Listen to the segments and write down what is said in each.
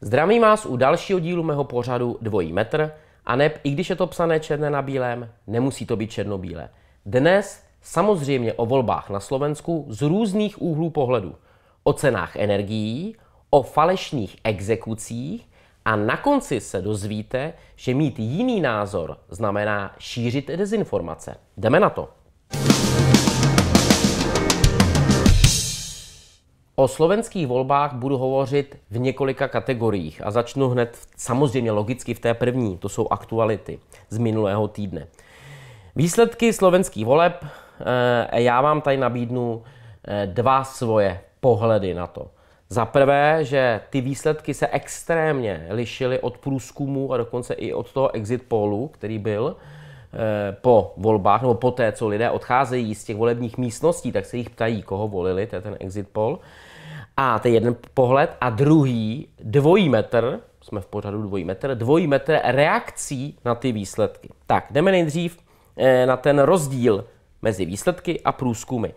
Zdravím vás u dalšího dílu mého pořadu Dvojí metr a neb, i když je to psané černé na bílém, nemusí to být černobílé. Dnes samozřejmě o volbách na Slovensku z různých úhlů pohledu o cenách energií, o falešných exekucích a na konci se dozvíte, že mít jiný názor znamená šířit dezinformace. Jdeme na to. O slovenských volbách budu hovořit v několika kategoriích a začnu hned samozřejmě logicky v té první, to jsou aktuality z minulého týdne. Výsledky slovenských voleb, eh, já vám tady nabídnu eh, dva svoje pohledy na to. Za prvé, že ty výsledky se extrémně lišily od průzkumu a dokonce i od toho exit polu, který byl eh, po volbách, nebo po té, co lidé odcházejí z těch volebních místností, tak se jich ptají, koho volili, to je ten exit poll. A to je jeden pohled. A druhý, dvojí metr, jsme v pořadu dvojí metr, dvojí metr reakcí na ty výsledky. Tak, jdeme nejdřív eh, na ten rozdíl mezi výsledky a průzkumy.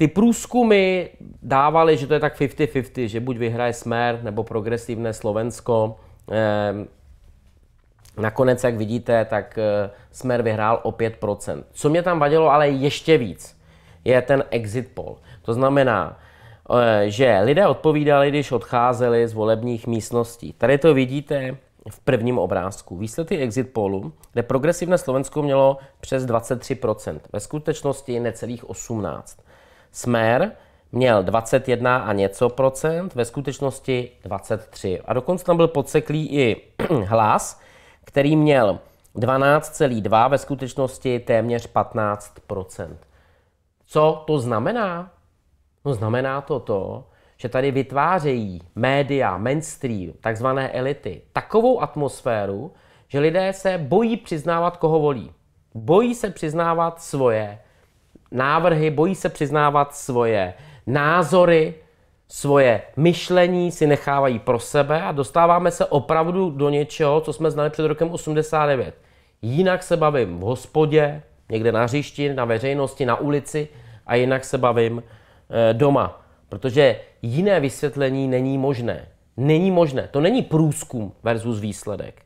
Ty průzkumy dávaly, že to je tak 50-50, že buď vyhraje Smer nebo progresivné Slovensko. Ehm, nakonec, jak vidíte, tak eh, Smer vyhrál o 5%. Co mě tam vadilo ale ještě víc, je ten exit poll. To znamená, eh, že lidé odpovídali, když odcházeli z volebních místností. Tady to vidíte v prvním obrázku. Výsledky exit pollu, kde progresivné Slovensko mělo přes 23%, ve skutečnosti necelých 18%. Smer měl 21 a něco procent, ve skutečnosti 23. A dokonce tam byl podseklý i hlas, který měl 12,2, ve skutečnosti téměř 15 Co to znamená? No znamená to to, že tady vytvářejí média, mainstream, takzvané elity, takovou atmosféru, že lidé se bojí přiznávat, koho volí. Bojí se přiznávat svoje návrhy, bojí se přiznávat svoje názory, svoje myšlení si nechávají pro sebe a dostáváme se opravdu do něčeho, co jsme znali před rokem 89. Jinak se bavím v hospodě, někde na hřišti, na veřejnosti, na ulici a jinak se bavím e, doma, protože jiné vysvětlení není možné. Není možné. To není průzkum versus výsledek.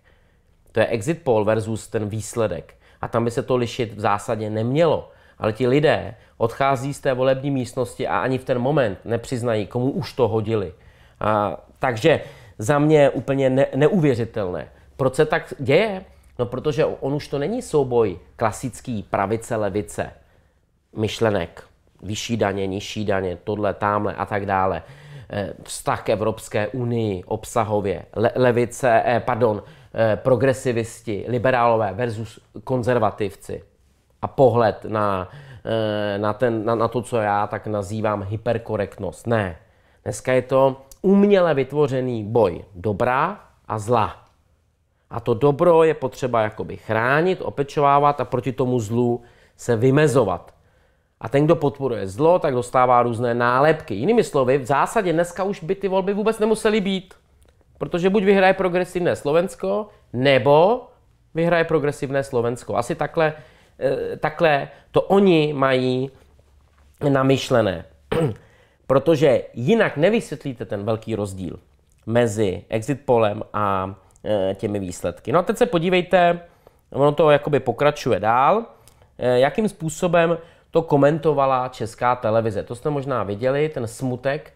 To je exit poll versus ten výsledek. A tam by se to lišit v zásadě nemělo ale ti lidé odchází z té volební místnosti a ani v ten moment nepřiznají, komu už to hodili. A, takže za mě úplně ne, neuvěřitelné. Proč se tak děje? No, protože on už to není souboj klasický pravice-levice myšlenek. Vyšší daně, nižší daně, tohle, tamhle a tak dále. Eh, vztah k Evropské unii obsahově, le, levice, eh, pardon, eh, progresivisti, liberálové versus konzervativci a pohled na, eh, na, ten, na, na to, co já tak nazývám hyperkorektnost. Ne. Dneska je to uměle vytvořený boj dobrá a zla. A to dobro je potřeba jakoby chránit, opečovávat a proti tomu zlu se vymezovat. A ten, kdo podporuje zlo, tak dostává různé nálepky. Jinými slovy, v zásadě dneska už by ty volby vůbec nemusely být. Protože buď vyhraje progresivné Slovensko, nebo vyhraje progresivné Slovensko. Asi takhle Eh, takhle, to oni mají namyšlené. Protože jinak nevysvětlíte ten velký rozdíl mezi exit polem a eh, těmi výsledky. No a teď se podívejte, ono to jakoby pokračuje dál, eh, jakým způsobem to komentovala česká televize. To jste možná viděli, ten smutek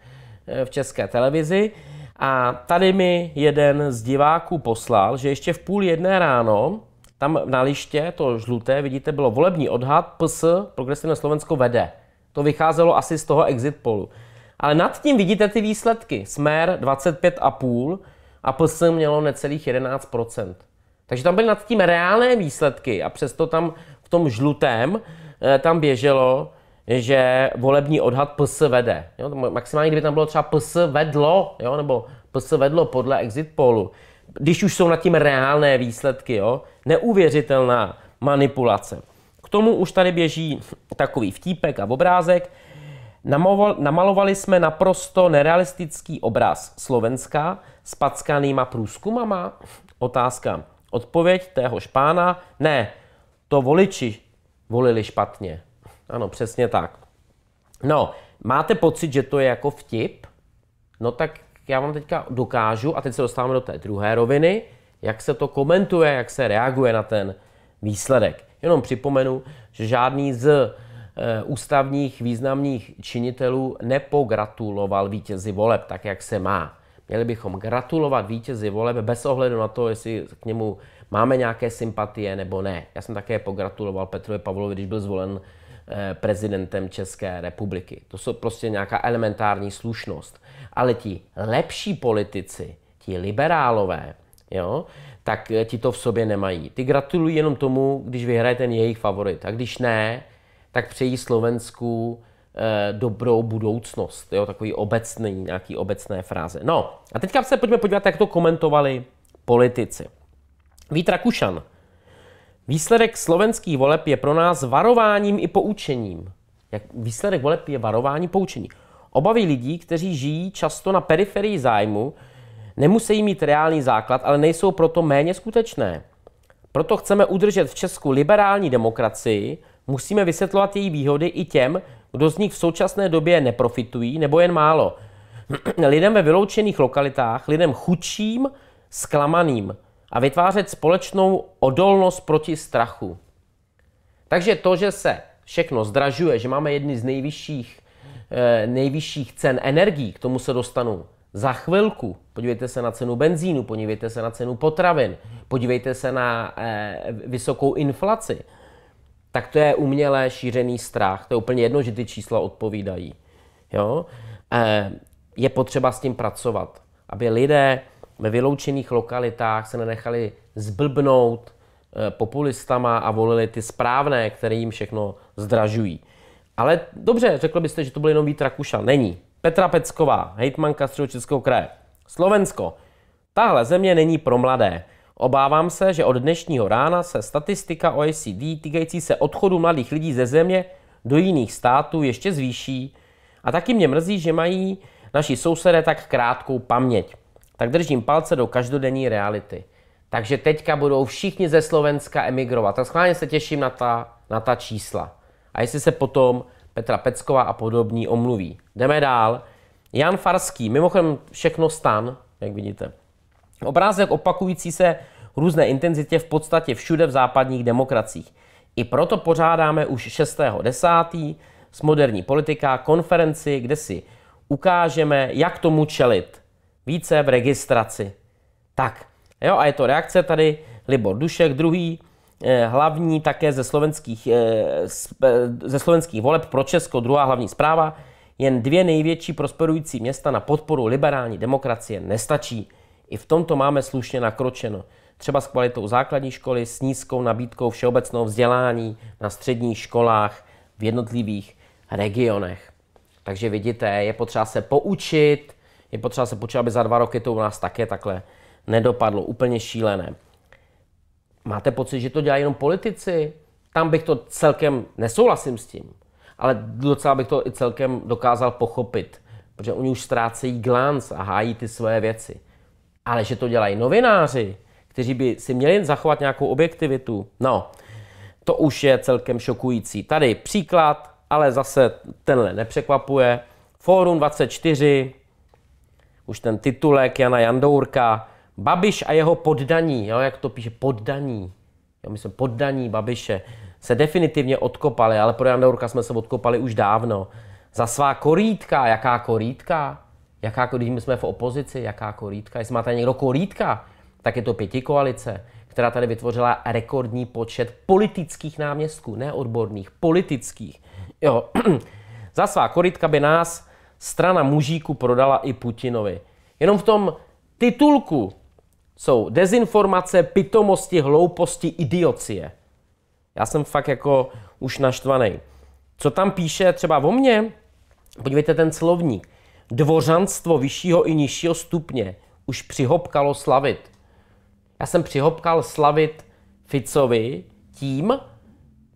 v české televizi. A tady mi jeden z diváků poslal, že ještě v půl jedné ráno tam na liště to žluté, vidíte, bylo volební odhad, PS, Progresivné Slovensko vede. To vycházelo asi z toho exit polu. Ale nad tím vidíte ty výsledky. Smer 25,5 a PS mělo necelých 11%. Takže tam byly nad tím reálné výsledky a přesto tam v tom žlutém eh, tam běželo, že volební odhad PS vede. Jo, maximálně, kdyby tam bylo třeba PS vedlo, jo, nebo PS vedlo podle exit polu. Když už jsou nad tím reálné výsledky, jo, neuvěřitelná manipulace. K tomu už tady běží takový vtípek a obrázek. Namalovali jsme naprosto nerealistický obraz Slovenska s packanýma průzkumama? Otázka. Odpověď téhož špána. Ne, to voliči volili špatně. Ano, přesně tak. No, máte pocit, že to je jako vtip? No tak já vám teďka dokážu, a teď se dostáváme do té druhé roviny, jak se to komentuje, jak se reaguje na ten výsledek. Jenom připomenu, že žádný z eh, ústavních významných činitelů nepogratuloval vítězi voleb tak, jak se má. Měli bychom gratulovat vítězi voleb bez ohledu na to, jestli k němu máme nějaké sympatie nebo ne. Já jsem také pogratuloval Petrovi Pavlovi, když byl zvolen eh, prezidentem České republiky. To jsou prostě nějaká elementární slušnost. Ale ti lepší politici, ti liberálové, jo, tak eh, ti to v sobě nemají. Ty gratulují jenom tomu, když vyhraje ten jejich favorit. A když ne, tak přejí Slovensku eh, dobrou budoucnost. Jo, takový obecný, nějaký obecné fráze. No a teďka se pojďme podívat, jak to komentovali politici. Vít Rakušan. Výsledek slovenských voleb je pro nás varováním i poučením. Jak výsledek voleb je varování poučení. Obavy lidí, kteří žijí často na periferii zájmu, Nemusí mít reálný základ, ale nejsou proto méně skutečné. Proto chceme udržet v Česku liberální demokracii, musíme vysvětlovat její výhody i těm, kdo z nich v současné době neprofitují nebo jen málo. lidem ve vyloučených lokalitách, lidem chudším, zklamaným a vytvářet společnou odolnost proti strachu. Takže to, že se všechno zdražuje, že máme jedny z nejvyšších, eh, nejvyšších cen energií, k tomu se dostanu, za chvilku. Podívejte se na cenu benzínu, podívejte se na cenu potravin, podívejte se na eh, vysokou inflaci. Tak to je umělé šířený strach. To je úplně jedno, že ty čísla odpovídají. Jo? Eh, je potřeba s tím pracovat, aby lidé ve vyloučených lokalitách se nenechali zblbnout eh, populistama a volili ty správné, které jim všechno zdražují. Ale dobře, řekl byste, že to byl jenom vítra kuša. Není. Petra Pecková, hejtmanka Středočeského kraje. Slovensko. Tahle země není pro mladé. Obávám se, že od dnešního rána se statistika OECD týkající se odchodu mladých lidí ze země do jiných států ještě zvýší a taky mě mrzí, že mají naši sousedé tak krátkou paměť. Tak držím palce do každodenní reality. Takže teďka budou všichni ze Slovenska emigrovat. A schválně se těším na ta, na ta čísla. A jestli se potom Petra Pecková a podobní omluví. Jdeme dál. Jan Farský, mimochodem všechno stan, jak vidíte. Obrázek opakující se různé intenzitě v podstatě všude v západních demokracích. I proto pořádáme už 6.10. s moderní politika konferenci, kde si ukážeme, jak tomu čelit. Více v registraci. Tak, jo, a je to reakce tady Libor Dušek, druhý Eh, hlavní také ze slovenských, eh, eh, ze slovenských voleb pro Česko, druhá hlavní zpráva. Jen dvě největší prosperující města na podporu liberální demokracie nestačí. I v tomto máme slušně nakročeno. Třeba s kvalitou základní školy, s nízkou nabídkou všeobecného vzdělání na středních školách v jednotlivých regionech. Takže vidíte, je potřeba se poučit, je potřeba se poučit, aby za dva roky to u nás také takhle nedopadlo. Úplně šílené máte pocit, že to dělají jenom politici? Tam bych to celkem, nesouhlasím s tím, ale docela bych to i celkem dokázal pochopit, protože oni už ztrácejí glanc a hájí ty své věci. Ale že to dělají novináři, kteří by si měli zachovat nějakou objektivitu, no, to už je celkem šokující. Tady příklad, ale zase tenhle nepřekvapuje. Fórum 24, už ten titulek Jana Jandourka, Babiš a jeho poddaní, jo, jak to píše, poddaní, jo, myslím, poddaní Babiše, se definitivně odkopali, ale pro Janda Urka jsme se odkopali už dávno. Za svá korítka, jaká korítka? Jaká, když my jsme v opozici, jaká korítka? Jestli máte někdo korítka, tak je to pěti koalice, která tady vytvořila rekordní počet politických náměstků, ne odborných, politických. Jo. Za svá korítka by nás strana mužíku prodala i Putinovi. Jenom v tom titulku jsou dezinformace, pitomosti, hlouposti, idiocie. Já jsem fakt jako už naštvaný. Co tam píše třeba o mně? Podívejte ten slovník. Dvořanstvo vyššího i nižšího stupně už přihopkalo slavit. Já jsem přihopkal slavit Ficovi tím,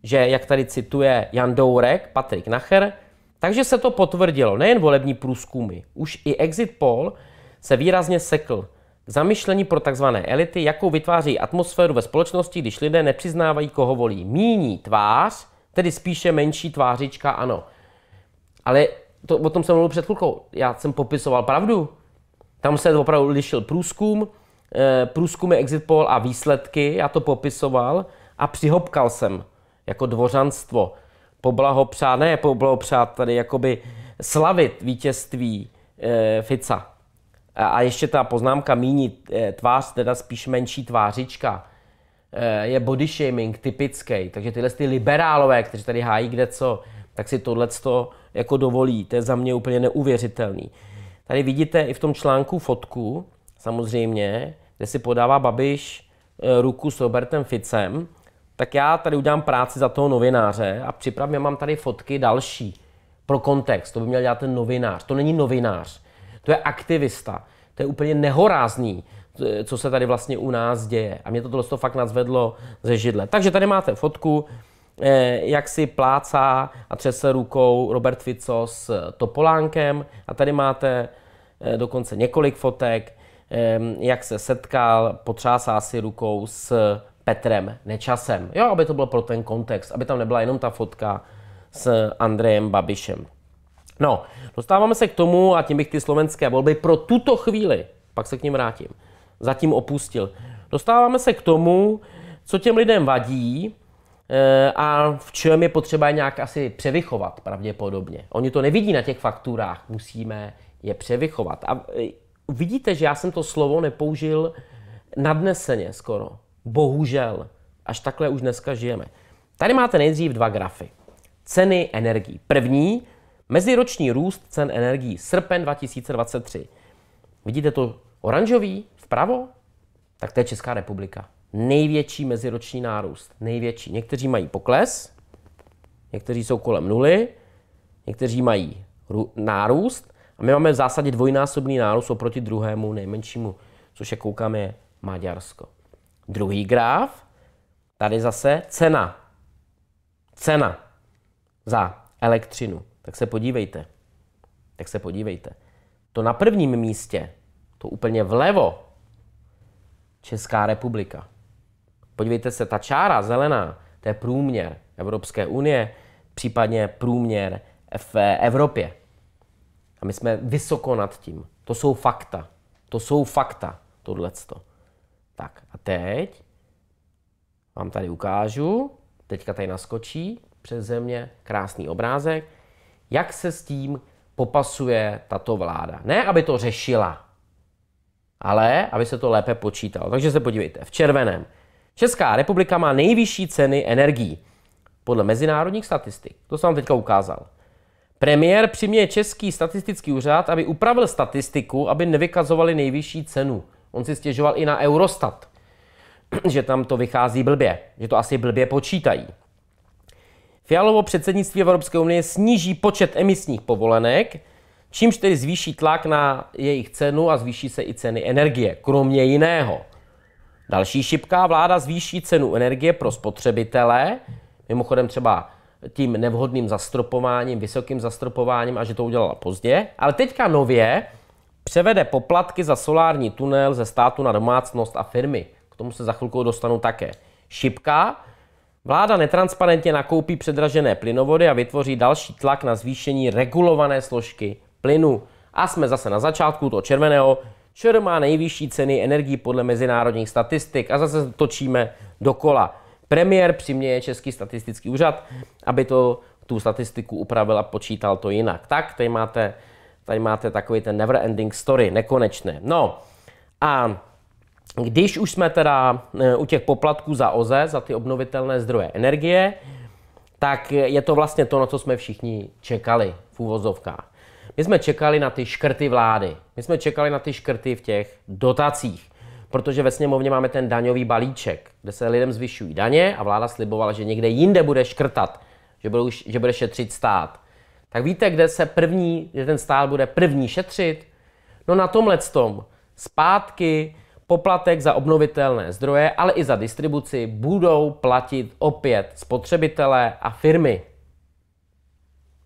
že, jak tady cituje Jan Dourek, Patrik Nacher, takže se to potvrdilo, nejen volební průzkumy, už i exit poll se výrazně sekl. Zamyšlení pro tzv. elity, jakou vytváří atmosféru ve společnosti, když lidé nepřiznávají, koho volí. Míní tvář, tedy spíše menší tvářička, ano. Ale to, o tom jsem mluvil před chvilkou. Já jsem popisoval pravdu. Tam se opravdu lišil průzkum, eh, průzkumy exit poll a výsledky, já to popisoval a přihopkal jsem jako dvořanstvo. Poblahopřát, ne poblahopřát, tady jakoby slavit vítězství e, Fica. A ještě ta poznámka míní eh, tvář, teda spíš menší tvářička, eh, je body shaming typický. Takže tyhle ty liberálové, kteří tady hájí kde co, tak si tohle jako dovolí. To je za mě úplně neuvěřitelný. Tady vidíte i v tom článku fotku, samozřejmě, kde si podává Babiš eh, ruku s Robertem Ficem, tak já tady udělám práci za toho novináře a připravím, mám tady fotky další pro kontext, to by měl dělat ten novinář. To není novinář. To je aktivista. To je úplně nehorázný, co se tady vlastně u nás děje. A mě to tohle fakt nadzvedlo ze židle. Takže tady máte fotku, eh, jak si plácá a třese rukou Robert Fico s Topolánkem. A tady máte eh, dokonce několik fotek, eh, jak se setkal, potřásá si rukou s Petrem Nečasem. Jo, aby to bylo pro ten kontext, aby tam nebyla jenom ta fotka s Andrejem Babišem. No, dostáváme se k tomu, a tím bych ty slovenské volby pro tuto chvíli, pak se k ním vrátím, zatím opustil. Dostáváme se k tomu, co těm lidem vadí eh, a v čem je potřeba nějak asi převychovat pravděpodobně. Oni to nevidí na těch fakturách, musíme je převychovat. A eh, vidíte, že já jsem to slovo nepoužil nadneseně skoro. Bohužel. Až takhle už dneska žijeme. Tady máte nejdřív dva grafy. Ceny energií. První Meziroční růst cen energií srpen 2023. Vidíte to oranžový vpravo? Tak to je Česká republika. Největší meziroční nárůst. Největší. Někteří mají pokles, někteří jsou kolem nuly, někteří mají nárůst. A my máme v zásadě dvojnásobný nárůst oproti druhému nejmenšímu, což je koukám je Maďarsko. Druhý graf, tady zase cena. Cena za elektřinu tak se podívejte. Tak se podívejte. To na prvním místě, to úplně vlevo, Česká republika. Podívejte se, ta čára zelená, to je průměr Evropské unie, případně průměr v eh, Evropě. A my jsme vysoko nad tím. To jsou fakta. To jsou fakta, tohleto. Tak a teď vám tady ukážu, teďka tady naskočí přes země krásný obrázek, jak se s tím popasuje tato vláda. Ne, aby to řešila, ale aby se to lépe počítalo. Takže se podívejte, v červeném. Česká republika má nejvyšší ceny energií podle mezinárodních statistik. To jsem vám teďka ukázal. Premiér přiměje Český statistický úřad, aby upravil statistiku, aby nevykazovali nejvyšší cenu. On si stěžoval i na Eurostat, že tam to vychází blbě, že to asi blbě počítají. Fialovo předsednictví Evropské unie sníží počet emisních povolenek, čímž tedy zvýší tlak na jejich cenu a zvýší se i ceny energie, kromě jiného. Další šipka, vláda zvýší cenu energie pro spotřebitele, mimochodem třeba tím nevhodným zastropováním, vysokým zastropováním a že to udělala pozdě. Ale teďka nově převede poplatky za solární tunel ze státu na domácnost a firmy. K tomu se za chvilku dostanu také. Šipka, Vláda netransparentně nakoupí předražené plynovody a vytvoří další tlak na zvýšení regulované složky plynu. A jsme zase na začátku toho červeného. ČR má nejvyšší ceny energii podle mezinárodních statistik a zase točíme dokola. Premiér přiměje Český statistický úřad, aby to tu statistiku upravil a počítal to jinak. Tak, tady máte, tady máte takový ten never ending story, nekonečné. No a když už jsme teda e, u těch poplatků za OZE, za ty obnovitelné zdroje energie, tak je to vlastně to, na co jsme všichni čekali v úvozovkách. My jsme čekali na ty škrty vlády. My jsme čekali na ty škrty v těch dotacích. Protože ve sněmovně máme ten daňový balíček, kde se lidem zvyšují daně a vláda slibovala, že někde jinde bude škrtat, že bude, už, že bude šetřit stát. Tak víte, kde se první, kde ten stát bude první šetřit? No na tomhle tom. Zpátky Poplatek za obnovitelné zdroje, ale i za distribuci budou platit opět spotřebitelé a firmy.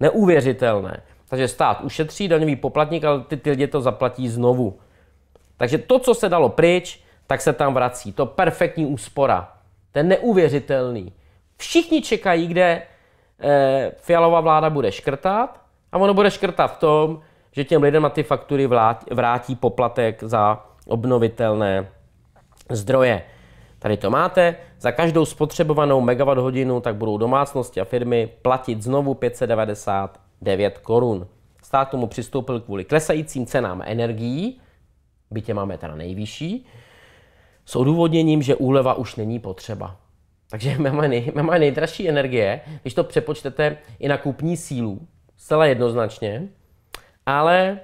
Neuvěřitelné. Takže stát ušetří daňový poplatník, ale ty, ty lidi to zaplatí znovu. Takže to, co se dalo pryč, tak se tam vrací. To perfektní úspora. Ten neuvěřitelný. Všichni čekají, kde e, eh, fialová vláda bude škrtat a ono bude škrtat v tom, že těm lidem na ty faktury vrátí poplatek za obnovitelné zdroje. Tady to máte. Za každou spotřebovanou megawatt hodinu tak budou domácnosti a firmy platit znovu 599 korun. Stát tomu přistoupil kvůli klesajícím cenám energií, bytě máme teda nejvyšší, s odůvodněním, že úleva už není potřeba. Takže máme, nej, máme nejdražší energie, když to přepočtete i na kupní sílu, zcela jednoznačně, ale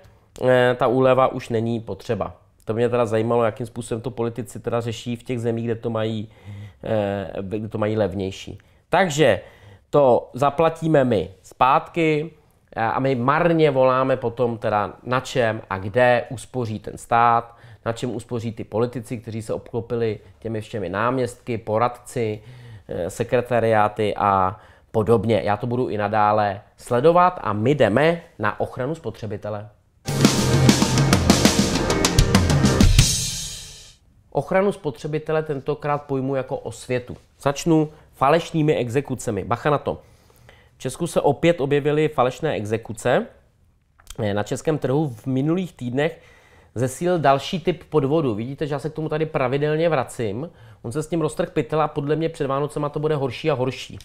e, ta úleva už není potřeba. To mě teda zajímalo, jakým způsobem to politici teda řeší v těch zemích, kde to mají, eh, kde to mají levnější. Takže to zaplatíme my zpátky eh, a my marně voláme potom teda na čem a kde uspoří ten stát, na čem uspoří ty politici, kteří se obklopili těmi všemi náměstky, poradci, eh, sekretariáty a podobně. Já to budu i nadále sledovat a my jdeme na ochranu spotřebitele. Ochranu spotřebitele tentokrát pojmu jako osvětu. Začnu falešnými exekucemi. Bacha na to. V Česku se opět objevily falešné exekuce. Eh, na českém trhu v minulých týdnech zesílil další typ podvodu. Vidíte, že já se k tomu tady pravidelně vracím. On se s tím roztrh pytel a podle mě před Vánocema to bude horší a horší.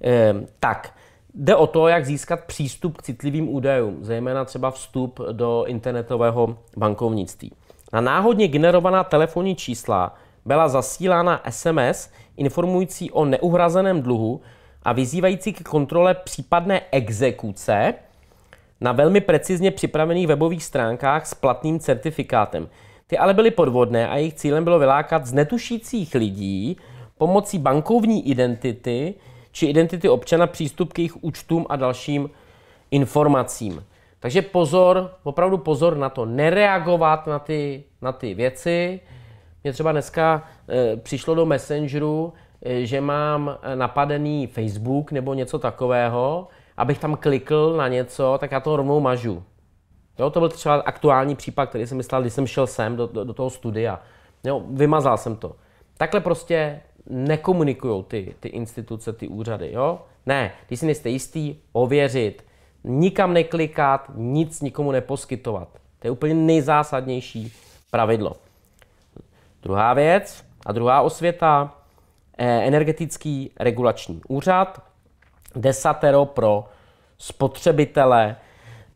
Ehm, tak, jde o to, jak získat přístup k citlivým údajům, zejména třeba vstup do internetového bankovnictví. Na náhodně generovaná telefonní čísla byla zasílána SMS informující o neuhrazeném dluhu a vyzývající k kontrole případné exekuce na velmi precizně připravených webových stránkách s platným certifikátem. Ty ale byly podvodné a jejich cílem bylo vylákat z netušících lidí pomocí bankovní identity či identity občana přístup k jejich účtům a dalším informacím. Takže pozor, opravdu pozor na to, nereagovat na ty, na ty věci. Mně třeba dneska e, přišlo do Messengeru, e, že mám eh, napadený Facebook nebo něco takového, abych tam klikl na něco, tak já to rovnou mažu. Jo, to byl třeba aktuální případ, který jsem myslel, když jsem šel sem do, do, do toho studia. Jo, vymazal jsem to. Takhle prostě nekomunikují ty, ty instituce, ty úřady. Jo? Ne, když si nejste jistý, ověřit nikam neklikat, nic nikomu neposkytovat. To je úplně nejzásadnější pravidlo. Druhá věc a druhá osvěta, e, energetický regulační úřad, desatero pro spotřebitele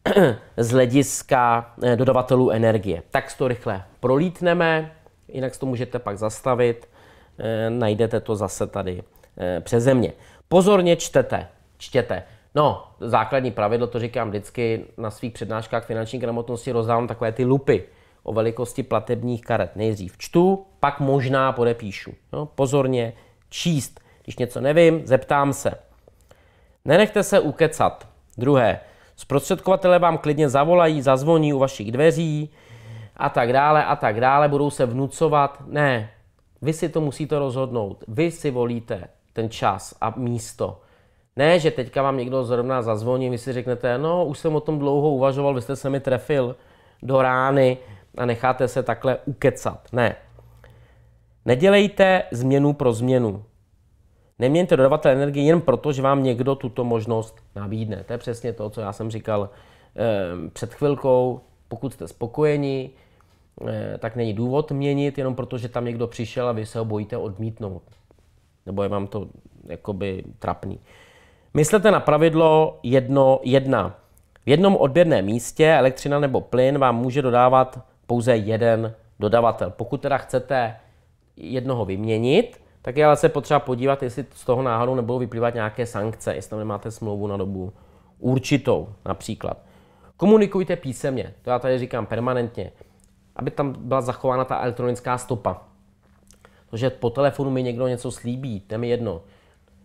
z hlediska e, dodavatelů energie. Tak to rychle prolítneme, jinak to můžete pak zastavit, e, najdete to zase tady přeze mě. Pozorně čtete, čtěte. No, základní pravidlo, to říkám vždycky, na svých přednáškách finanční gramotnosti rozdávám takové ty lupy o velikosti platebních karet. Nejdřív čtu, pak možná podepíšu. No, pozorně číst. Když něco nevím, zeptám se. Nenechte se ukecat. Druhé, zprostředkovatele vám klidně zavolají, zazvoní u vašich dveří a tak dále a tak dále, budou se vnucovat. Ne, vy si to musíte rozhodnout. Vy si volíte ten čas a místo. Ne, že teďka vám někdo zrovna zazvoní, vy si řeknete, no už jsem o tom dlouho uvažoval, vy jste se mi trefil do rány a necháte se takhle ukecat. Ne. Nedělejte změnu pro změnu. Neměňte dodavatel energie jen proto, že vám někdo tuto možnost nabídne. To je přesně to, co já jsem říkal eh, před chvilkou. Pokud jste spokojeni, eh, tak není důvod měnit, jenom proto, že tam někdo přišel a vy se ho bojíte odmítnout. Nebo je vám to jakoby trapný. Eh, Myslete na pravidlo 1.1. V jednom odběrném místě elektřina nebo plyn vám může dodávat pouze jeden dodavatel. Pokud teda chcete jednoho vyměnit, tak je ale se potřeba podívat, jestli z toho náhodou nebudou vyplývat nějaké sankce, jestli tam nemáte smlouvu na dobu určitou například. Komunikujte písemně, to já tady říkám permanentně, aby tam byla zachována ta elektronická stopa. To, že po telefonu mi někdo něco slíbí, to mi jedno.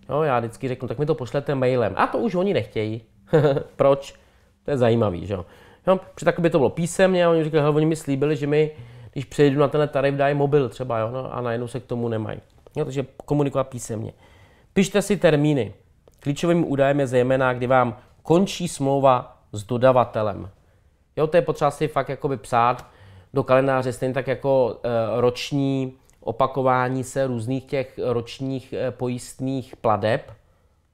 No já vždycky řeknu, tak mi to pošlete mailem. A to už oni nechtějí. Proč? To je zajímavý, že jo. jo protože tak by to bylo písemně a oni říkali, že oni mi slíbili, že mi, když přejdu na tenhle tarif, dají mobil třeba, jo, no, a najednou se k tomu nemají. Jo, takže komunikovat písemně. Pište si termíny. Klíčovým údajem je zejména, kdy vám končí smlouva s dodavatelem. Jo, to je potřeba si fakt jakoby psát do kalendáře, stejně tak jako e, roční opakování se různých těch ročních eh, pojistných pladeb,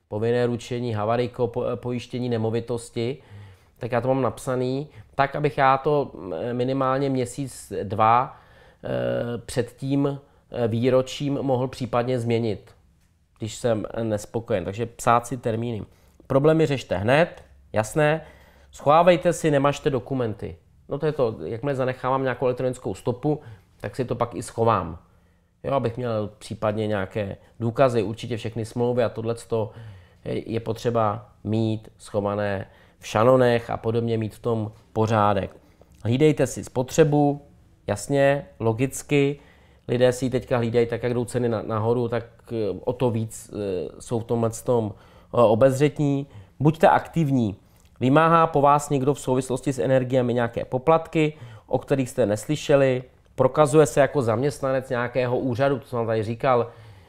povinné ručení, havariko, eh, pojištění nemovitosti, tak já to mám napsaný, tak abych já to mm, eh, minimálně měsíc, dva před tím výročím mohl případně změnit, když jsem nespokojen. Takže psát si termíny. Problémy řešte hned, jasné. Schovávejte si, nemažte dokumenty. No to je to, jakmile zanechávám nějakou elektronickou stopu, tak si to pak i schovám jo, abych měl případně nějaké důkazy, určitě všechny smlouvy a tohle je potřeba mít schované v šanonech a podobně, mít v tom pořádek. Hlídejte si spotřebu, jasně, logicky, lidé si ji teďka hlídají, tak jak jdou ceny nahoru, tak eh, o to víc eh, jsou v tomhle tom eh, obezřetní. Buďte aktivní. Vymáhá po vás někdo v souvislosti s energiemi nějaké poplatky, o kterých jste neslyšeli, prokazuje se jako zaměstnanec nějakého úřadu, to jsem tady říkal,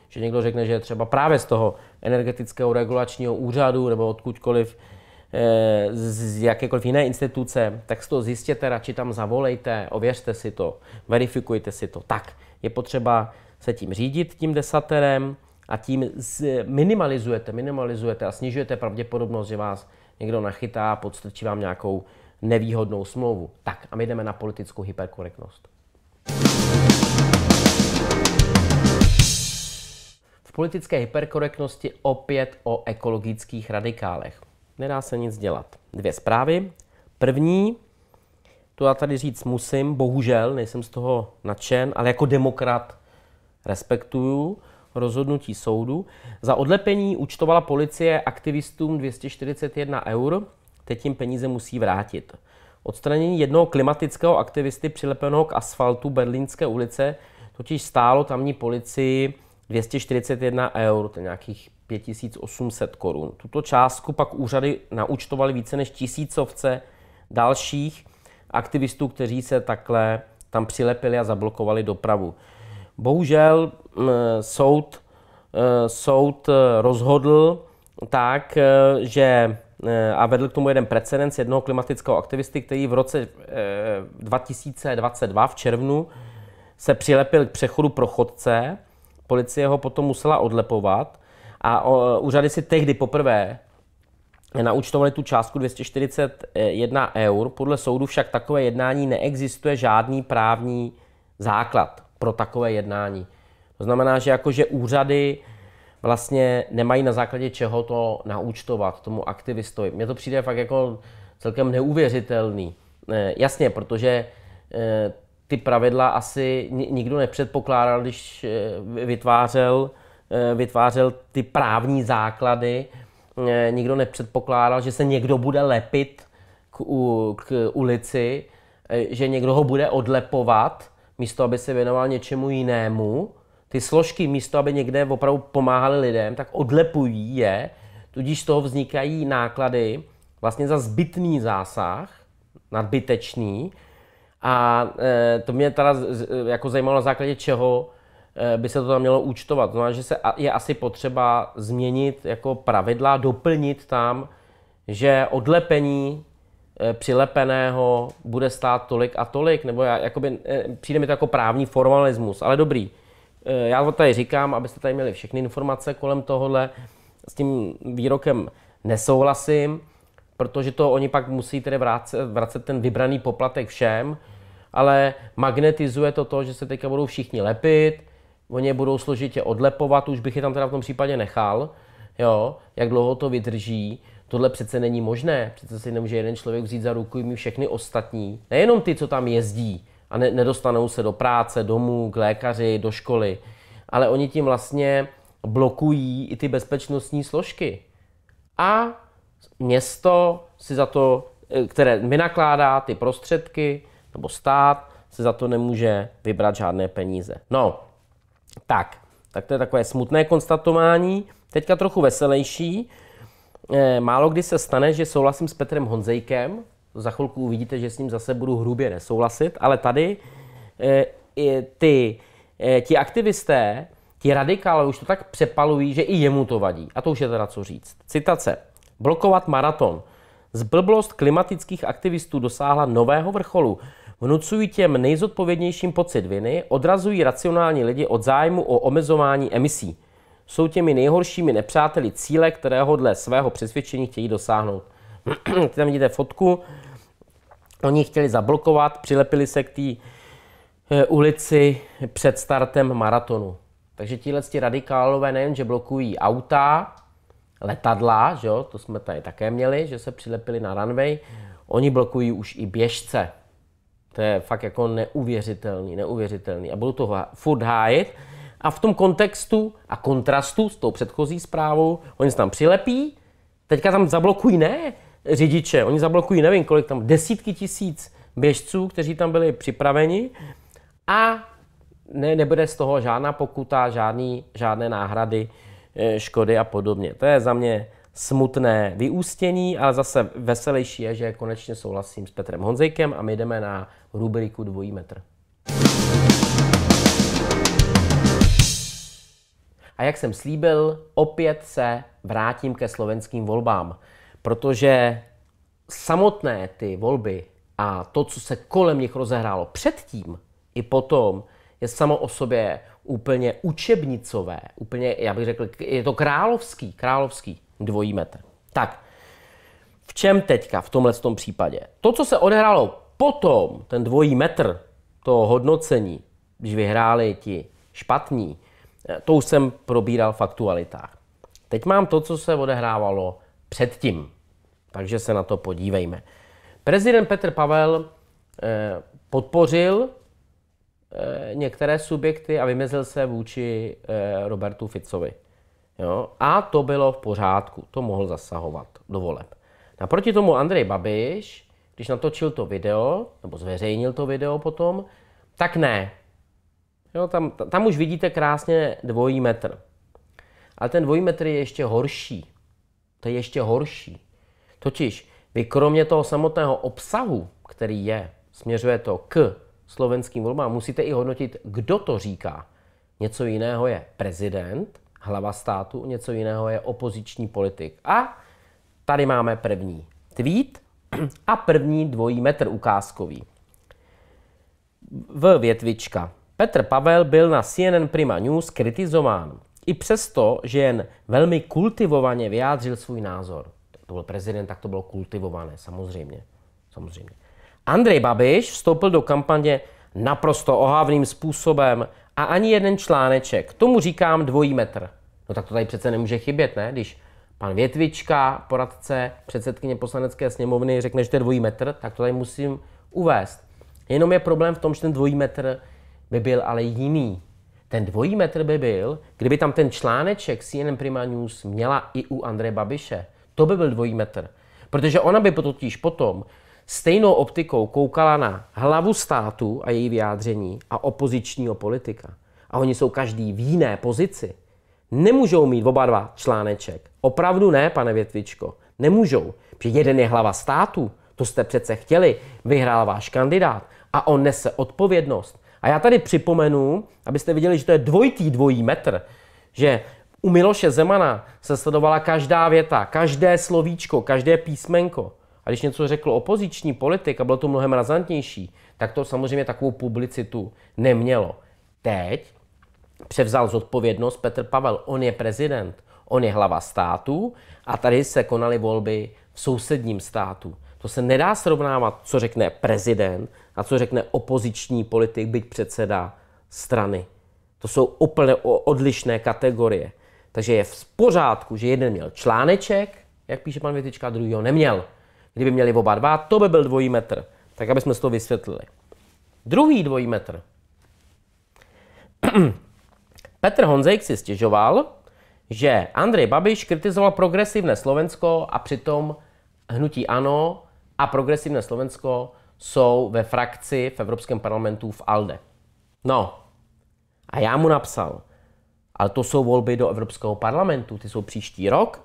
že někdo řekne, že je třeba právě z toho energetického regulačního úřadu nebo odkudkoliv eh, z jakékoliv jiné instituce, tak si to zjistěte, radši tam zavolejte, ověřte si to, verifikujte si to. Tak, je potřeba se tím řídit, tím desaterem a tím minimalizujete, minimalizujete a snižujete pravděpodobnost, že vás někdo nachytá a podstrčí vám nějakou nevýhodnou smlouvu. Tak a my jdeme na politickou hyperkorektnost. V politické hyperkorektnosti opět o ekologických radikálech. Nedá se nic dělat. Dvě zprávy. První, to já tady říct musím, bohužel, nejsem z toho nadšen, ale jako demokrat respektuju rozhodnutí soudu. Za odlepení účtovala policie aktivistům 241 eur, teď jim peníze musí vrátit. Odstranění jednoho klimatického aktivisty přilepeného k asfaltu Berlínské ulice totiž stálo tamní policii 241 eur, to nějakých 5800 korun. Tuto částku pak úřady naučtovaly více než tisícovce dalších aktivistů, kteří se takhle tam přilepili a zablokovali dopravu. Bohužel soud, e, soud e, rozhodl tak, e, že a vedl k tomu jeden precedens jednoho klimatického aktivisty, který v roce 2022 v červnu se přilepil k přechodu pro chodce, policie ho potom musela odlepovat a úřady si tehdy poprvé naučtovali tu částku 241 eur. Podle soudu však takové jednání neexistuje žádný právní základ pro takové jednání. To znamená, že jakože úřady vlastně nemají na základě čeho to naučtovat tomu aktivistovi. Mně to přijde fakt jako celkem neuvěřitelný. E, jasně, protože e, ty pravidla asi nikdo nepředpokládal, když eh, vytvářel, eh, vytvářel ty právní základy. Eh, nikdo nepředpokládal, že se někdo bude lepit k, u, k ulici, že někdo ho bude odlepovat, místo aby se věnoval něčemu jinému. Ty složky, místo aby někde opravdu pomáhali lidem, tak odlepují je, tudíž z toho vznikají náklady vlastně za zbytný zásah, nadbytečný, a e, to mě teda jako zajímalo na základě čeho e, by se to tam mělo účtovat. Znamená, že se je asi potřeba změnit jako pravidla, doplnit tam, že odlepení e, přilepeného bude stát tolik a tolik, nebo já, jakoby, přijde mi to jako právní formalismus, ale dobrý. Já to tady říkám, abyste tady měli všechny informace kolem tohohle, s tím výrokem nesouhlasím, protože to oni pak musí tedy vrátit vracet ten vybraný poplatek všem, ale magnetizuje to to, že se teďka budou všichni lepit, oni je budou složitě odlepovat, už bych je tam teda v tom případě nechal, jo, jak dlouho to vydrží. Tohle přece není možné, přece si nemůže jeden člověk vzít za ruku i všechny ostatní, nejenom ty, co tam jezdí a ne, nedostanou se do práce, domů, k lékaři, do školy, ale oni tím vlastně blokují i ty bezpečnostní složky. A město si za to, eh, které vynakládá ty prostředky, nebo stát se za to nemůže vybrat žádné peníze. No, tak, tak to je takové smutné konstatování. Teďka trochu veselější. Eh, málo kdy se stane, že souhlasím s Petrem Honzejkem. Za chvilku uvidíte, že s ním zase budu hrubě nesouhlasit, ale tady eh, ty, eh, ti aktivisté, ti radikále už to tak přepalují, že i jemu to vadí. A to už je teda co říct. Citace. Blokovat maraton. Zblblost klimatických aktivistů dosáhla nového vrcholu vnucují těm nejzodpovědnějším pocit viny, odrazují racionální lidi od zájmu o omezování emisí. Jsou těmi nejhoršími nepřáteli cíle, kterého dle svého přesvědčení chtějí dosáhnout. tam vidíte fotku, oni chtěli zablokovat, přilepili se k té eh, ulici před startem maratonu. Takže tihle radikálové nejen, že blokují auta, letadla, že jo, to jsme tady také měli, že se přilepili na runway, oni blokují už i běžce. To je fakt jako neuvěřitelný, neuvěřitelný. A budu to furt hájit. A v tom kontextu a kontrastu s tou předchozí zprávou, oni se tam přilepí, teďka tam zablokují ne řidiče, oni zablokují nevím kolik tam, desítky tisíc běžců, kteří tam byli připraveni a ne, nebude z toho žádná pokuta, žádný, žádné náhrady, eh, škody a podobně. To je za mě smutné vyústění, ale zase veselější je, že konečně souhlasím s Petrem Honzejkem a my jdeme na rubriku dvojí metr. A jak jsem slíbil, opět se vrátím ke slovenským volbám, protože samotné ty volby a to, co se kolem nich rozehrálo předtím i potom, je samo o sobě úplně učebnicové, úplně, já bych řekl, je to královský, královský dvojí metr. Tak, v čem teďka v tomhle tom případě? To, co se odehrálo potom, ten dvojí metr, to hodnocení, když vyhráli ti špatní, eh, to už jsem probíral v aktualitách. Teď mám to, co se odehrávalo předtím, takže se na to podívejme. Prezident Petr Pavel eh, podpořil eh, některé subjekty a vymezil se vůči eh, Robertu Ficovi. Jo? A to bylo v pořádku, to mohl zasahovat do voleb. Naproti tomu Andrej Babiš, když natočil to video, nebo zveřejnil to video potom, tak ne. Jo, tam, tam už vidíte krásně dvojí metr. Ale ten dvojí metr je ještě horší. To je ještě horší. Totiž vy kromě toho samotného obsahu, který je, směřuje to k slovenským volbám, musíte i hodnotit, kdo to říká. Něco jiného je prezident, hlava státu, něco jiného je opoziční politik. A tady máme první tweet a první dvojí metr ukázkový. V větvička. Petr Pavel byl na CNN Prima News kritizován. I přesto, že jen velmi kultivovaně vyjádřil svůj názor. To byl prezident, tak to bylo kultivované, samozřejmě. samozřejmě. Andrej Babiš vstoupil do kampaně naprosto ohavným způsobem a ani jeden článeček. Tomu říkám dvojí metr. No tak to tady přece nemůže chybět, ne? Když pan Větvička, poradce, předsedkyně poslanecké sněmovny řekne, že to je dvojí metr, tak to tady musím uvést. Jenom je problém v tom, že ten dvojí metr by byl ale jiný. Ten dvojí metr by byl, kdyby tam ten článeček CNN Prima News měla i u Andreje Babiše. To by byl dvojí metr. Protože ona by totiž potom stejnou optikou koukala na hlavu státu a její vyjádření a opozičního politika. A oni jsou každý v jiné pozici nemůžou mít oba dva článeček. Opravdu ne, pane Větvičko. Nemůžou. Protože jeden je hlava státu, to jste přece chtěli, vyhrál váš kandidát a on nese odpovědnost. A já tady připomenu, abyste viděli, že to je dvojitý dvojí metr, že u Miloše Zemana se sledovala každá věta, každé slovíčko, každé písmenko. A když něco řekl opoziční politik a bylo to mnohem razantnější, tak to samozřejmě takovou publicitu nemělo. Teď převzal zodpovědnost Petr Pavel. On je prezident, on je hlava státu a tady se konaly volby v sousedním státu. To se nedá srovnávat, co řekne prezident a co řekne opoziční politik, byť předseda strany. To jsou úplně odlišné kategorie. Takže je v pořádku, že jeden měl článeček, jak píše pan Větička, druhý ho neměl. Kdyby měli oba dva, to by byl dvojí metr. Tak, aby jsme to vysvětlili. Druhý dvojí metr Petr Honzejk si stěžoval, že Andrej Babiš kritizoval progresivné Slovensko a přitom hnutí ANO a progresivné Slovensko jsou ve frakci v Evropském parlamentu v ALDE. No, a já mu napsal, ale to jsou volby do Evropského parlamentu, ty jsou příští rok.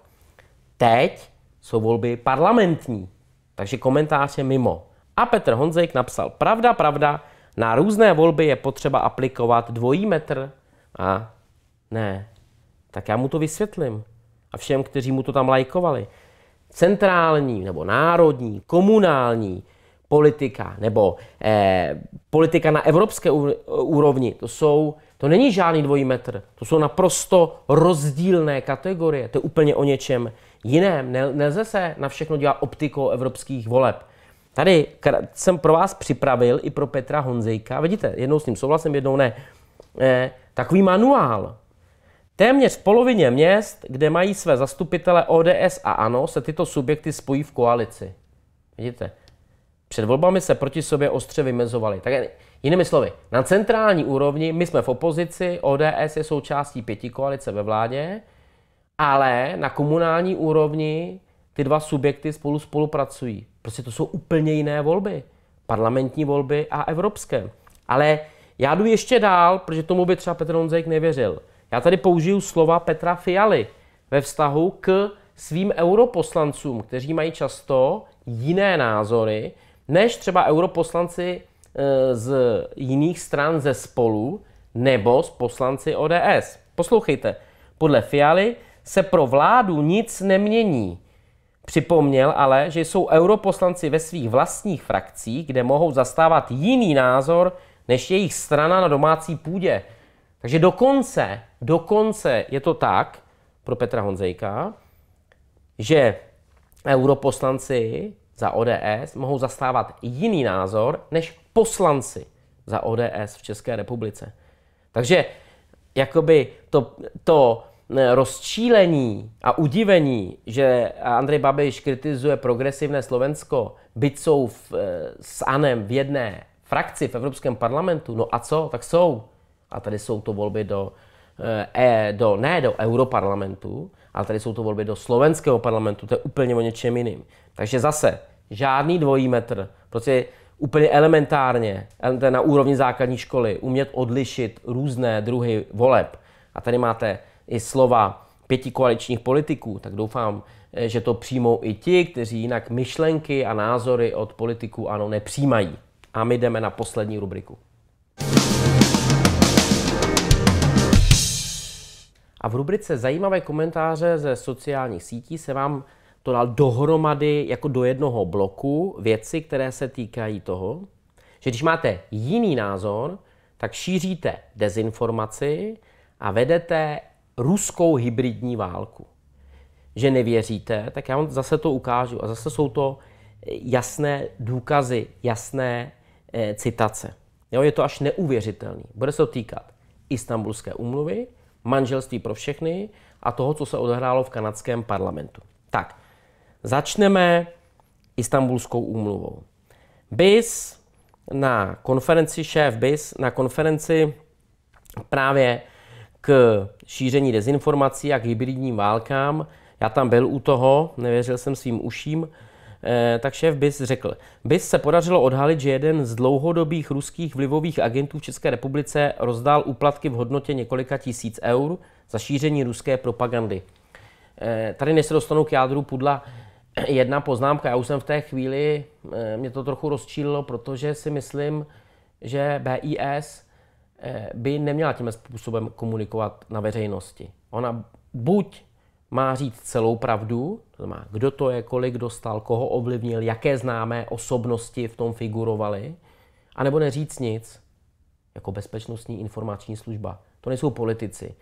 Teď jsou volby parlamentní, takže komentář je mimo. A Petr Honzejk napsal, pravda, pravda, na různé volby je potřeba aplikovat dvojí metr a ne, tak já mu to vysvětlím. A všem, kteří mu to tam lajkovali. Centrální nebo národní, komunální politika nebo eh, politika na evropské úrovni, to jsou, to není žádný dvojí metr. To jsou naprosto rozdílné kategorie. To je úplně o něčem jiném. Nelze se na všechno dělat optikou evropských voleb. Tady jsem pro vás připravil i pro Petra Honzejka. Vidíte, jednou s ním souhlasím, jednou ne. Eh, takový manuál. Téměř v polovině měst, kde mají své zastupitele ODS a ANO, se tyto subjekty spojí v koalici. Vidíte? Před volbami se proti sobě ostře vymezovali. Tak jinými slovy, na centrální úrovni my jsme v opozici, ODS je součástí pěti koalice ve vládě, ale na komunální úrovni ty dva subjekty spolu spolupracují. Prostě to jsou úplně jiné volby. Parlamentní volby a evropské. Ale já jdu ještě dál, protože tomu by třeba Petr Honzejk nevěřil. Já tady použiju slova Petra Fialy ve vztahu k svým europoslancům, kteří mají často jiné názory, než třeba europoslanci e, z jiných stran ze spolu nebo z poslanci ODS. Poslouchejte, podle Fialy se pro vládu nic nemění. Připomněl ale, že jsou europoslanci ve svých vlastních frakcích, kde mohou zastávat jiný názor než jejich strana na domácí půdě. Takže dokonce, dokonce je to tak pro Petra Honzejka, že europoslanci za ODS mohou zastávat jiný názor než poslanci za ODS v České republice. Takže jakoby to, to eh, rozčílení a udivení, že Andrej Babiš kritizuje progresivné Slovensko, byť jsou v, eh, s Anem v jedné frakci v Evropském parlamentu, no a co, tak jsou. A tady jsou to volby do, eh, e, do ne do Europarlamentu, ale tady jsou to volby do slovenského parlamentu, to je úplně o něčem jiným. Takže zase, žádný dvojí metr, prostě úplně elementárně, na úrovni základní školy, umět odlišit různé druhy voleb. A tady máte i slova pěti koaličních politiků, tak doufám, eh, že to přijmou i ti, kteří jinak myšlenky a názory od politiků ano nepřijímají. A my jdeme na poslední rubriku. A v rubrice Zajímavé komentáře ze sociálních sítí se vám to dal dohromady jako do jednoho bloku věci, které se týkají toho, že když máte jiný názor, tak šíříte dezinformaci a vedete ruskou hybridní válku. Že nevěříte, tak já vám zase to ukážu. A zase jsou to jasné důkazy, jasné Eh, citace. Jo, je to až neuvěřitelný. Bude se to týkat Istanbulské umluvy, manželství pro všechny a toho, co se odehrálo v kanadském parlamentu. Tak, začneme Istanbulskou úmluvou. BIS na konferenci, šéf BIS na konferenci právě k šíření dezinformací a k hybridním válkám. Já tam byl u toho, nevěřil jsem svým uším. Eh, tak šéf BIS řekl, BIS se podařilo odhalit, že jeden z dlouhodobých ruských vlivových agentů v České republice rozdál úplatky v hodnotě několika tisíc eur za šíření ruské propagandy. Eh, tady než se dostanu k jádru pudla, eh, jedna poznámka. Já už jsem v té chvíli, mě to trochu rozčílilo, protože si myslím, že BIS by neměla tím způsobem komunikovat na veřejnosti. Ona buď má říct celou pravdu, to znamená, kdo to je, kolik dostal, koho ovlivnil, jaké známé osobnosti v tom figurovaly, anebo neříct nic, jako bezpečnostní informační služba. To nejsou politici,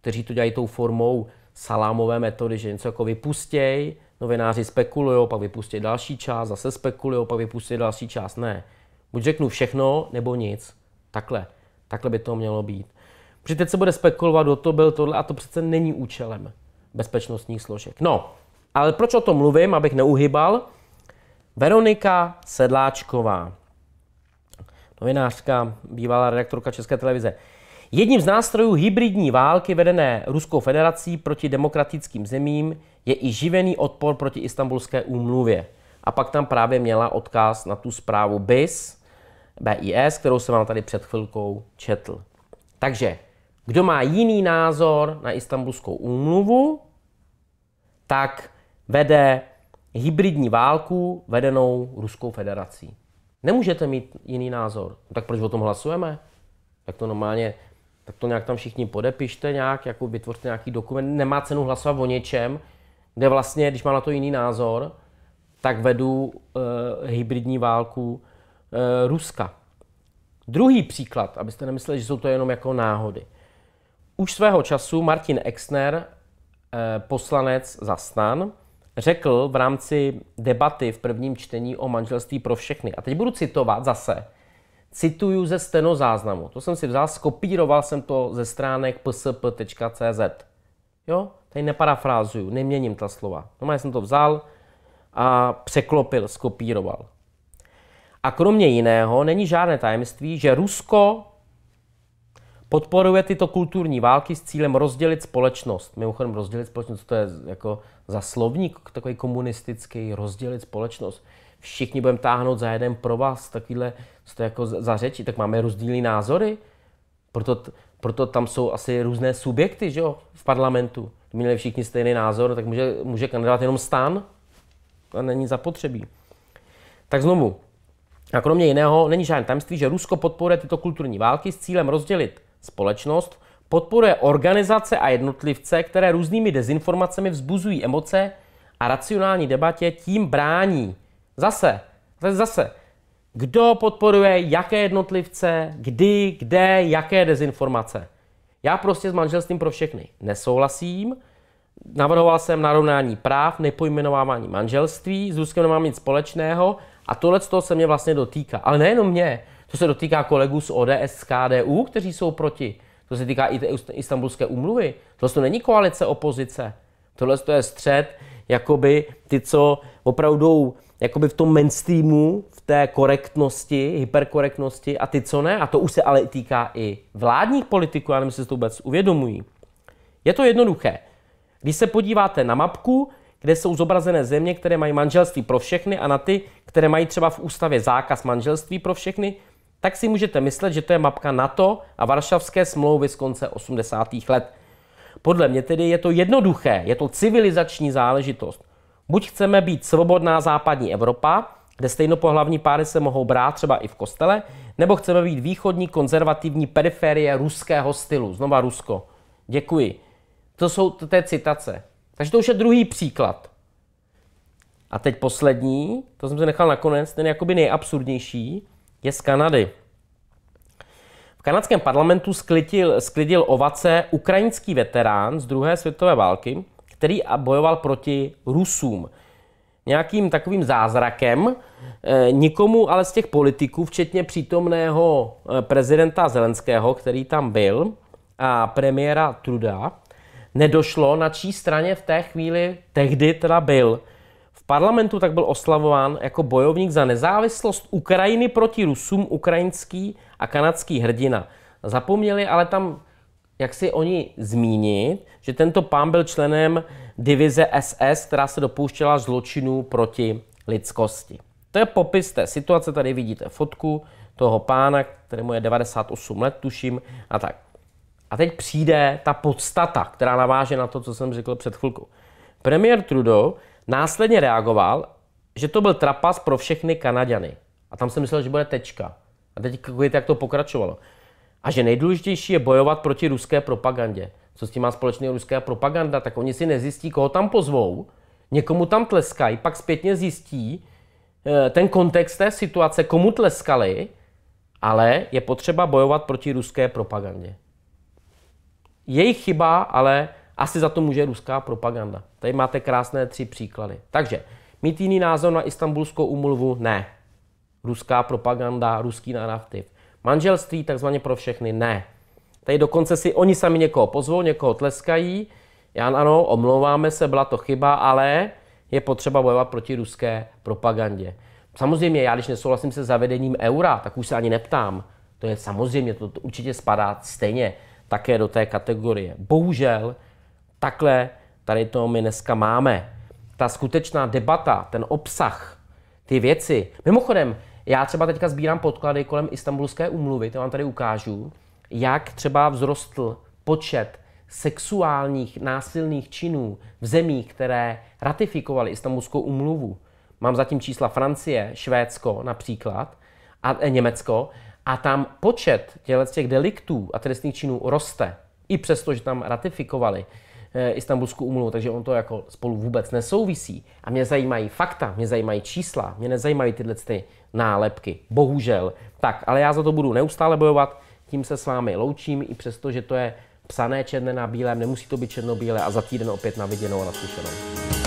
kteří to dělají tou formou salámové metody, že něco jako vypustěj, novináři spekulují, pak vypustí další část, zase spekulují, pak vypustí další část. Ne. Buď řeknu všechno, nebo nic. Takhle. Takhle by to mělo být. Protože teď se bude spekulovat, kdo to byl, tohle, a to přece není účelem bezpečnostních složek. No, ale proč o tom mluvím, abych neuhybal? Veronika Sedláčková, novinářka, bývalá redaktorka České televize. Jedním z nástrojů hybridní války vedené Ruskou federací proti demokratickým zemím je i živený odpor proti istambulské úmluvě. A pak tam právě měla odkaz na tu zprávu BIS, BIS, kterou jsem vám tady před chvilkou četl. Takže, kdo má jiný názor na istambulskou úmluvu, tak vede hybridní válku vedenou Ruskou federací. Nemůžete mít jiný názor. No tak proč o tom hlasujeme? Tak to normálně, tak to nějak tam všichni podepište, nějak, jako vytvořte nějaký dokument. Nemá cenu hlasovat o něčem, kde vlastně, když má na to jiný názor, tak vedu e, hybridní válku e, Ruska. Druhý příklad, abyste nemysleli, že jsou to jenom jako náhody. Už svého času Martin Exner Eh, poslanec za stan řekl v rámci debaty v prvním čtení o manželství pro všechny. A teď budu citovat zase. Cituju ze stenozáznamu. To jsem si vzal, skopíroval jsem to ze stránek psp.cz. Jo, tady neparafrázuju, neměním ta slova. No, já jsem to vzal a překlopil, skopíroval. A kromě jiného není žádné tajemství, že Rusko Podporuje tyto kulturní války s cílem rozdělit společnost. Mimochodem, rozdělit společnost, to je jako za slovník takový komunistický, rozdělit společnost. Všichni budeme táhnout za jeden pro vás, takovýhle, co to jako za řeči, tak máme rozdílné názory. Proto, proto tam jsou asi různé subjekty, že jo, v parlamentu. Měli všichni stejný názor, tak může, může kandidát jenom stán a není zapotřebí. Tak znovu, a kromě jiného není žádné tajemství, že Rusko podporuje tyto kulturní války s cílem rozdělit Společnost podporuje organizace a jednotlivce, které různými dezinformacemi vzbuzují emoce a racionální debatě tím brání. Zase, zase, kdo podporuje jaké jednotlivce, kdy, kde, jaké dezinformace. Já prostě s manželstvím pro všechny nesouhlasím. Navrhoval jsem narovnání práv, nepojmenovávání manželství, s Ruskem nemám nic společného a tohle z toho se mě vlastně dotýká. Ale nejenom mě, to se dotýká kolegů z ODS, z KDU, kteří jsou proti. To se týká i té istambulské úmluvy. Tohle to není koalice opozice. Tohle to je střed, jakoby ty, co opravdu jakoby v tom mainstreamu, v té korektnosti, hyperkorektnosti a ty, co ne. A to už se ale týká i vládních politiků, já nevím, si to vůbec uvědomují. Je to jednoduché. Když se podíváte na mapku, kde jsou zobrazené země, které mají manželství pro všechny a na ty, které mají třeba v ústavě zákaz manželství pro všechny, tak si můžete myslet, že to je mapka NATO a Varšavské smlouvy z konce 80. let. Podle mě tedy je to jednoduché, je to civilizační záležitost. Buď chceme být svobodná západní Evropa, kde stejnopohlavní páry se mohou brát třeba i v kostele, nebo chceme být východní konzervativní periferie ruského stylu. Znova Rusko. Děkuji. To jsou té citace. Takže to už je druhý příklad. A teď poslední, to jsem se nechal nakonec, ten jakoby nejabsurdnější je z Kanady. V kanadském parlamentu sklidil, sklidil ovace ukrajinský veterán z druhé světové války, který bojoval proti Rusům. Nějakým takovým zázrakem, eh, nikomu ale z těch politiků, včetně přítomného eh, prezidenta Zelenského, který tam byl, a premiéra Truda, nedošlo, na čí straně v té chvíli tehdy teda byl parlamentu tak byl oslavován jako bojovník za nezávislost Ukrajiny proti Rusům, ukrajinský a kanadský hrdina. Zapomněli ale tam jak si oni zmínit, že tento pán byl členem divize SS, která se dopouštěla zločinů proti lidskosti. To je popis té situace, tady vidíte fotku toho pána, kterému je 98 let, tuším, a tak. A teď přijde ta podstata, která naváže na to, co jsem řekl před chvilkou. Premiér Trudeau Následně reagoval, že to byl trapas pro všechny Kanaďany. A tam jsem myslel, že bude tečka. A teď jak to pokračovalo. A že nejdůležitější je bojovat proti ruské propagandě. Co s tím má společného ruská propaganda? Tak oni si nezjistí, koho tam pozvou, někomu tam tleskají, pak zpětně zjistí eh, ten kontext té situace, komu tleskali, ale je potřeba bojovat proti ruské propagandě. Jejich chyba, ale asi za to může ruská propaganda. Tady máte krásné tři příklady. Takže mít jiný názor na istambulskou umluvu? Ne. Ruská propaganda, ruský narrativ. Manželství takzvaně pro všechny? Ne. Tady dokonce si oni sami někoho pozvou, někoho tleskají. Já ano, omlouváme se, byla to chyba, ale je potřeba bojovat proti ruské propagandě. Samozřejmě, já když nesouhlasím se zavedením eura, tak už se ani neptám. To je samozřejmě, to, to určitě spadá stejně také do té kategorie. Bohužel, takhle tady to my dneska máme. Ta skutečná debata, ten obsah, ty věci. Mimochodem, já třeba teďka sbírám podklady kolem Istanbulské umluvy. to vám tady ukážu, jak třeba vzrostl počet sexuálních násilných činů v zemích, které ratifikovaly Istanbulskou umluvu. Mám zatím čísla Francie, Švédsko například a e, Německo a tam počet těch deliktů a trestných činů roste. I přesto, že tam ratifikovali. Eh, Istanbulskou umluvu, takže on to jako spolu vůbec nesouvisí. A mě zajímají fakta, mě zajímají čísla, mě nezajímají tyhle ty nálepky. Bohužel. Tak, ale já za to budu neustále bojovat, tím se s vámi loučím, i přesto, že to je psané černé na bílém, nemusí to být černobílé a za týden opět na viděnou a naslyšenou.